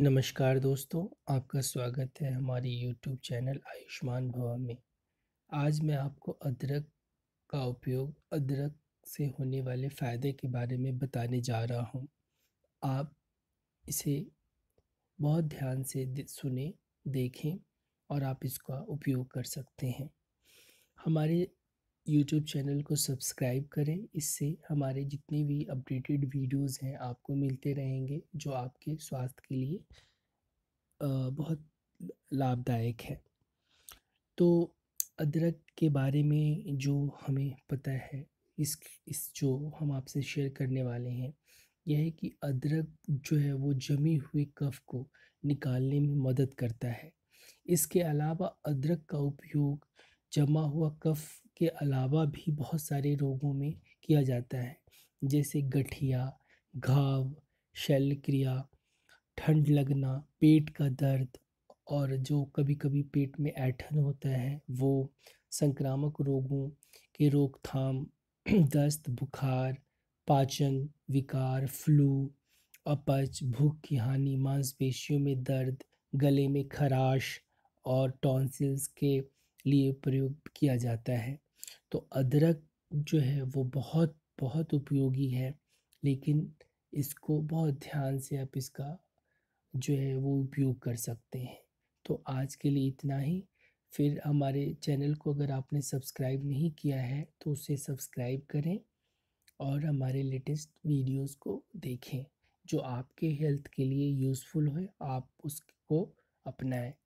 नमस्कार दोस्तों आपका स्वागत है हमारे यूट्यूब चैनल आयुष्मान भवन में आज मैं आपको अदरक का उपयोग अदरक से होने वाले फ़ायदे के बारे में बताने जा रहा हूँ आप इसे बहुत ध्यान से सुने देखें और आप इसका उपयोग कर सकते हैं हमारे यूट्यूब चैनल को सब्सक्राइब करें इससे हमारे जितने भी अपडेटेड वीडियोस हैं आपको मिलते रहेंगे जो आपके स्वास्थ्य के लिए बहुत लाभदायक है तो अदरक के बारे में जो हमें पता है इस इस जो हम आपसे शेयर करने वाले हैं यह है कि अदरक जो है वो जमी हुई कफ को निकालने में मदद करता है इसके अलावा अदरक का उपयोग जमा हुआ कफ के अलावा भी बहुत सारे रोगों में किया जाता है जैसे गठिया घाव शल्यक्रिया ठंड लगना पेट का दर्द और जो कभी कभी पेट में ऐठन होता है वो संक्रामक रोगों के रोकथाम दस्त बुखार पाचन विकार फ्लू अपच भूख की हानि मांसपेशियों में दर्द गले में खराश और टॉन्सिल्स के लिए प्रयोग किया जाता है तो अदरक जो है वो बहुत बहुत उपयोगी है लेकिन इसको बहुत ध्यान से आप इसका जो है वो उपयोग कर सकते हैं तो आज के लिए इतना ही फिर हमारे चैनल को अगर आपने सब्सक्राइब नहीं किया है तो उसे सब्सक्राइब करें और हमारे लेटेस्ट वीडियोस को देखें जो आपके हेल्थ के लिए यूज़फुल हो आप उसको अपनाएं